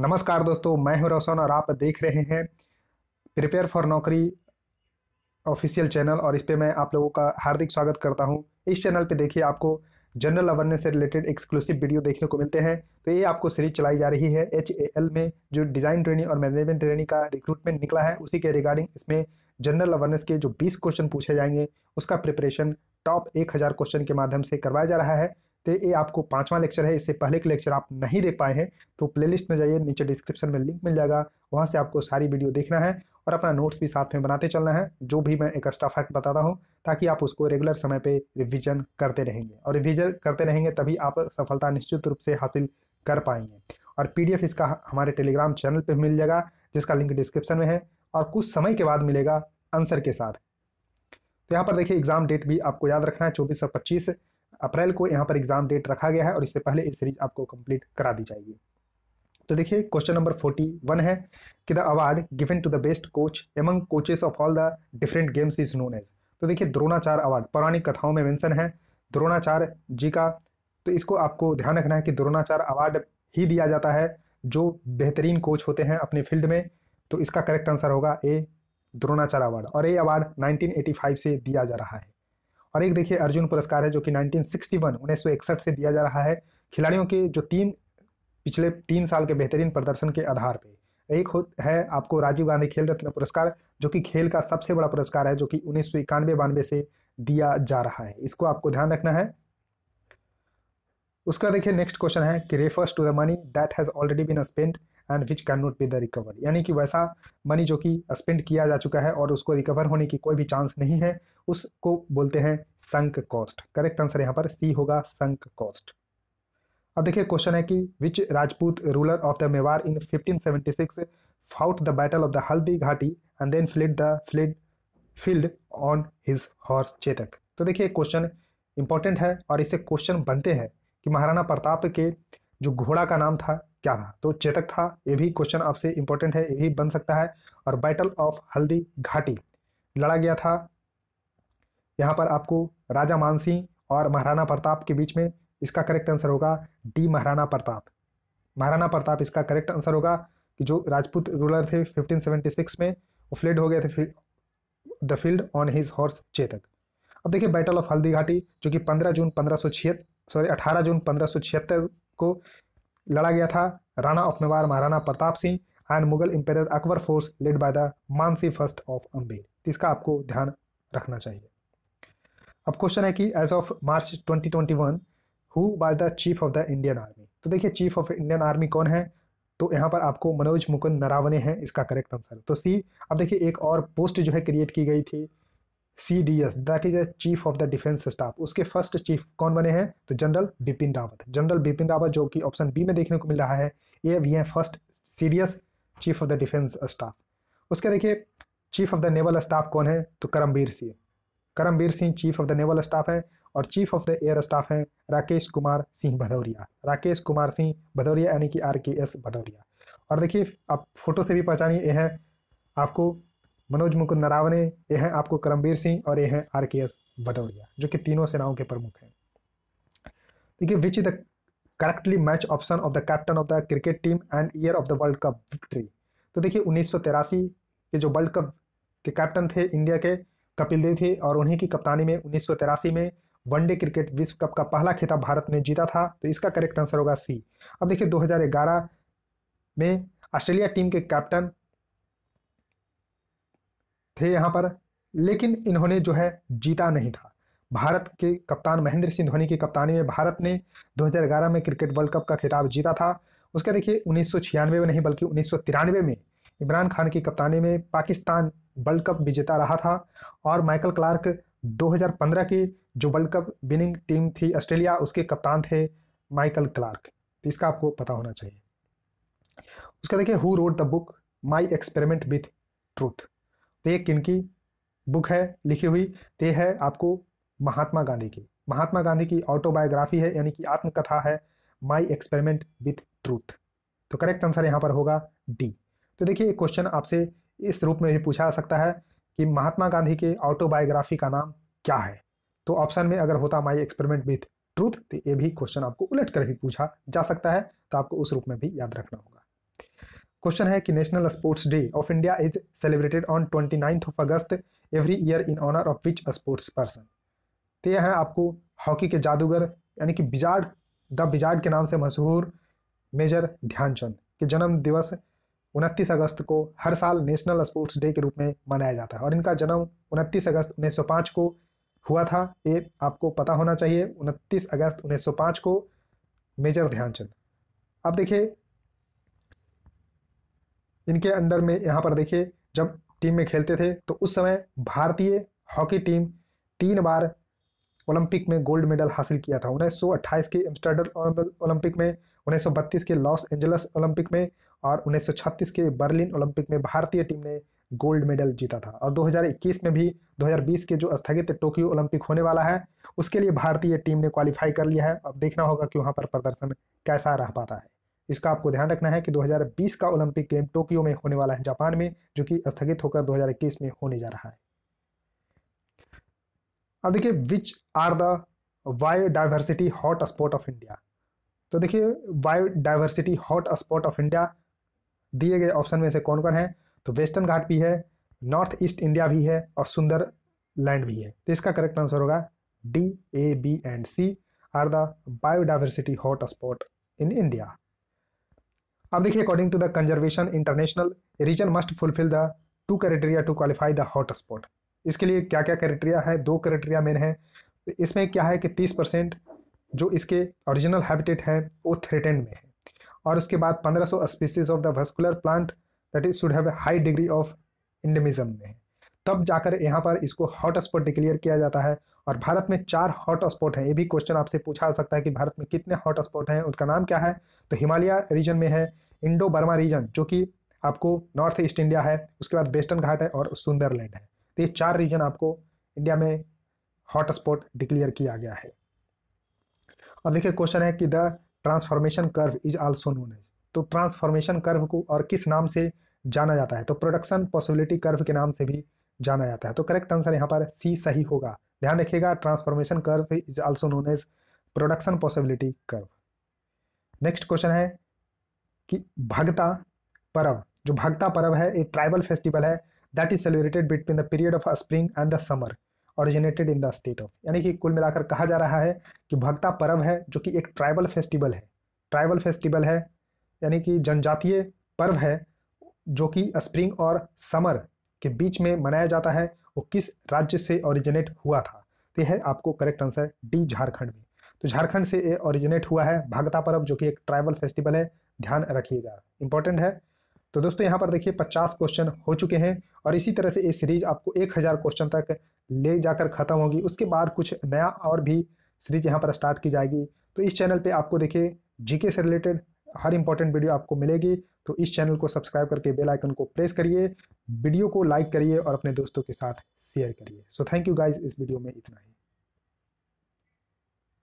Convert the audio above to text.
नमस्कार दोस्तों मैं हूं रोशन और आप देख रहे हैं prepare for Naukri official channel और इस पर मैं आप लोगों का हार्दिक स्वागत करता हूं इस चैनल पे देखिए आपको जनरल अवेयरनेस से रिलेटेड एक्सक्लूसिव वीडियो देखने को मिलते हैं तो ये आपको सीरीज चलाई जा रही है एच ए एल में जो डिज़ाइन ट्रेनिंग और मैनेजमेंट ट्रेनिंग का रिक्रूटमेंट निकला है उसी के रिगार्डिंग इसमें जनरल अवेयरनेस के जो बीस क्वेश्चन पूछे जाएंगे उसका प्रिपरेशन टॉप एक हज़ार क्वेश्चन के माध्यम से करवाया जा रहा है तो ये आपको पांचवा लेक्चर है इससे पहले के लेक्चर आप नहीं देख पाए हैं तो प्लेलिस्ट में जाइए नीचे डिस्क्रिप्शन में लिंक मिल जाएगा वहाँ से आपको सारी वीडियो देखना है और अपना नोट्स भी साथ में बनाते चलना है जो भी मैं एक एक्स्ट्रा फैक्ट बताता हूँ ताकि आप उसको रेगुलर समय पर रिविजन करते रहेंगे और रिविजन करते रहेंगे तभी आप सफलता निश्चित रूप से हासिल कर पाएंगे और पीडीएफ इसका हमारे टेलीग्राम चैनल पर मिल जाएगा जिसका लिंक डिस्क्रिप्शन में है और कुछ समय के बाद मिलेगा आंसर के साथ तो यहाँ पर देखिए एग्जाम डेट भी आपको याद रखना है चौबीस और पच्चीस अप्रैल को यहाँ पर एग्जाम डेट रखा गया है और इससे पहले इस सीरीज आपको कंप्लीट करा दी जाएगी तो देखिए क्वेश्चन नंबर फोर्टी वन है कि the award given to the best coach among coaches of all the different games is known as तो देखिए द्रोणाचार अवार्ड पौराणिक कथाओं में मेंशन है द्रोणाचार जी का तो इसको आपको ध्यान रखना है कि द्रोणाचार अवार्ड ही दिया जाता है जो बेहतरीन कोच होते हैं अपने फील्ड में तो इसका करेक्ट आंसर होगा ए द्रोणाचार अवार्ड और ये अवार्ड नाइनटीन से दिया जा रहा है और एक देखिए अर्जुन पुरस्कार है जो कि 1961 1961 से दिया जा रहा है खिलाड़ियों के जो तीन पिछले तीन साल के बेहतरीन प्रदर्शन के आधार पर एक है आपको राजीव गांधी खेल रत्न पुरस्कार जो कि खेल का सबसे बड़ा पुरस्कार है जो कि उन्नीस सौ इक्यानवे बानवे से दिया जा रहा है इसको आपको ध्यान रखना है उसका देखिए नेक्स्ट क्वेश्चन है कि refers to the money that has already been spend and which can not be the recover यानी कि वैसा मनी जो कि स्पेंड किया जा चुका है और उसको रिकवर होने की कोई भी चांस नहीं है उसको बोलते हैं संक कॉस्ट करेक्ट आंसर यहाँ पर सी होगा संक कॉस्ट अब देखिए क्वेश्चन है कि which Rajput ruler of the Mewar in 1576 seventy fought the battle of the Haldi Ghati and then fled the fled field on his horse Chetak तो देखिए क्वेश्चन इंपॉर्टेंट है और इससे क्वेश्चन बनते हैं कि महाराणा प्रताप के जो घोड़ा का नाम था क्या था तो चेतक था ये भी क्वेश्चन आपसे इंपॉर्टेंट है ये भी बन सकता है और बैटल ऑफ हल्दी घाटी लड़ा गया था यहाँ पर आपको राजा मानसिंह और महाराणा प्रताप के बीच में इसका करेक्ट आंसर होगा डी महाराणा प्रताप महाराणा प्रताप इसका करेक्ट आंसर होगा कि जो राजपूत रूलर थे 1576 में वो फ्लेड हो गए थे the field on his horse Chetak अब देखिए बैटल ऑफ हल्दी घाटी जो कि 15 जून पंद्रह सॉरी 18 जून पंद्रह को लड़ा गया था Rana of Mewar Maharana Pratap Singh and Mughal empire Akbar force led by the Mansi first of Amber इसका आपको ध्यान रखना चाहिए अब क्वेश्चन है कि as of March 2021 who was the chief of the Indian army तो देखिए चीफ ऑफ इंडियन आर्मी कौन है तो यहाँ पर आपको मनोज मुकुंद नरावने हैं इसका करेक्ट आंसर तो सी अब देखिए एक और पोस्ट जो है क्रिएट की गई थी C D S that is a chief of the defence staff उसके फर्स्ट चीफ कौन बने हैं तो जनरल बिपिन रावत जनरल बिपिन रावत जो कि ऑप्शन बी में देखने को मिल रहा है ये भी हैं first C D S chief of the defence staff उसके देखिए chief of the naval staff कौन है तो Karambir Singh Karambir Singh chief of the naval staff है और chief of the air staff है राकेश कुमार सिंह भदौरिया राकेश कुमार सिंह भदौरिया यानी कि आर के एस भदौरिया और देखिए आप फोटो से भी पहचानिए हैं आपको मनोज मुकुंद नरावने ये हैं आपको करमबीर सिंह और ये हैं आर के एस भदौरिया जो कि तीनों सेनाओं के प्रमुख हैं देखिए which is the correctly match option of the captain of the cricket team and year of the world cup victory तो देखिए उन्नीस के जो वर्ल्ड कप के कैप्टन थे इंडिया के कपिल देव थे और उन्हीं की कप्तानी में उन्नीस में वनडे क्रिकेट विश्व कप का पहला खिताब भारत ने जीता था तो इसका करेक्ट आंसर होगा सी अब देखिए 2011 में ऑस्ट्रेलिया टीम के कैप्टन थे यहाँ पर लेकिन इन्होंने जो है जीता नहीं था भारत के कप्तान महेंद्र सिंह धोनी की कप्तानी में भारत ने 2011 में क्रिकेट वर्ल्ड कप का खिताब जीता था उसके देखिए उन्नीस में नहीं बल्कि उन्नीस में इमरान खान की कप्तानी में पाकिस्तान वर्ल्ड कप विजेता रहा था और माइकल क्लार्क 2015 की जो वर्ल्ड कप विनिंग टीम थी ऑस्ट्रेलिया उसके कप्तान थे माइकल क्लार्क तो इसका आपको पता होना चाहिए उसका देखिए who wrote the book my experiment with truth ते किनकी बुक है लिखी हुई ते है आपको महात्मा गांधी की महात्मा गांधी की ऑटोबायोग्राफी है यानी कि आत्मकथा है माई एक्सपेरिमेंट विथ ट्रूथ तो करेक्ट आंसर यहाँ पर होगा डी तो देखिए क्वेश्चन आपसे इस रूप में भी पूछा जा सकता है कि महात्मा गांधी के ऑटोबायोग्राफी का नाम क्या है तो ऑप्शन में अगर होता माई एक्सपेरिमेंट विथ ट्रूथ तो ये भी क्वेश्चन आपको उलट कर भी पूछा जा सकता है तो आपको उस रूप में भी याद रखना होगा क्वेश्चन है कि national sports day of India is celebrated on twenty ninth of August every year in honour of which sports person तो यह है आपको हॉकी के जादूगर यानी कि बिजाड़ द बिजाड के नाम से मशहूर मेजर ध्यानचंद के जन्म दिवस उनतीस अगस्त को हर साल नेशनल स्पोर्ट्स डे के रूप में मनाया जाता है और इनका जन्म उनतीस अगस्त 1905 को हुआ था ये आपको पता होना चाहिए उनतीस अगस्त 1905 को मेजर ध्यानचंद अब देखिए इनके अंडर में यहाँ पर देखिए जब टीम में खेलते थे तो उस समय भारतीय हॉकी टीम तीन बार ओलंपिक में गोल्ड मेडल हासिल किया था उन्नीस सौ अट्ठाईस के एम्स्टर्डम ओलंपिक में उन्नीस सौ बत्तीस के लॉस एंजलस ओलंपिक में और उन्नीस सौ छत्तीस के बर्लिन ओलंपिक में भारतीय टीम ने गोल्ड मेडल जीता था और 2021 में भी 2020 के जो स्थगित टोक्यो ओलंपिक होने वाला है उसके लिए भारतीय टीम ने क्वालिफाई कर लिया है अब देखना होगा कि वहाँ पर प्रदर्शन कैसा रह पाता है इसका आपको ध्यान रखना है कि 2020 का ओलंपिक गेम टोक्यो में होने वाला है जापान में जो कि स्थगित होकर 2021 में होने जा रहा है अब देखिए which are the biodiversity hotspot of India तो देखिए biodiversity hotspot of India दिए गए ऑप्शन में से कौन कौन है तो वेस्टर्न घाट भी है नॉर्थ ईस्ट इंडिया भी है और सुंदर लैंड भी है तो इसका करेक्ट आंसर होगा D A B and C are the biodiversity hotspot in India अब देखिए according to the conservation international region must fulfil the two criteria to qualify the hotspot इसके लिए क्या क्या क्राइटेरिया है दो criteria main है तो इसमें क्या है कि तीस परसेंट जो इसके ओरिजिनल हैबिटेट हैं वो थ्रेटेंड में है और उसके बाद पंद्रह सौ species of the vascular plant that is should have high degree of endemism में है तब जाकर यहाँ पर इसको हॉट स्पॉट डिक्लेयर किया जाता है और भारत में चार हॉट स्पॉट हैं ये भी क्वेश्चन आपसे पूछा जा सकता है कि भारत में कितने हॉट स्पॉट हैं उनका नाम क्या है तो हिमालय रीजन में है इंडो बर्मा रीजन जो कि आपको नॉर्थ ईस्ट इंडिया है उसके बाद वेस्टर्न घाट है और सुंदरलैंड है तो ये चार रीजन आपको इंडिया में हॉट स्पॉट डिक्लेयर किया गया है और देखिए क्वेश्चन है कि the transformation curve is also known as तो ट्रांसफॉर्मेशन कर्व को और किस नाम से जाना जाता है तो प्रोडक्शन पॉसिबिलिटी कर्व के नाम से भी जाना जाता है तो करेक्ट आंसर यहाँ पर सी सही होगा ध्यान रखिएगा transformation curve is also known as production possibility curve next question है कि भगता पर्व जो भगता पर्व है एक ट्राइबल फेस्टिवल है that is celebrated between the period of spring and the summer originated in the state of यानी कि कुल मिलाकर कहा जा रहा है कि भगता पर्व है जो कि एक ट्राइबल फेस्टिवल है ट्राइबल फेस्टिवल है यानी कि जनजातीय पर्व है जो कि स्प्रिंग और समर के बीच में मनाया जाता है वो किस राज्य से ओरिजिनेट हुआ था तो यह आपको करेक्ट आंसर डी झारखंड में तो झारखंड से ये ओरिजिनेट हुआ है भागता पर्व जो कि एक ट्राइबल फेस्टिवल है ध्यान रखिएगा इंपॉर्टेंट है तो दोस्तों यहाँ पर देखिए 50 क्वेश्चन हो चुके हैं और इसी तरह से ये सीरीज आपको 1000 क्वेश्चन तक ले जाकर खत्म होगी उसके बाद कुछ नया और भी सीरीज यहाँ पर स्टार्ट की जाएगी तो इस चैनल पे आपको देखिए जीके से रिलेटेड हर इंपॉर्टेंट वीडियो आपको मिलेगी तो इस चैनल को सब्सक्राइब करके बेल आइकन को प्रेस करिए वीडियो को लाइक करिए और अपने दोस्तों के साथ शेयर करिए सो थैंक यू गाइज इस वीडियो में इतना ही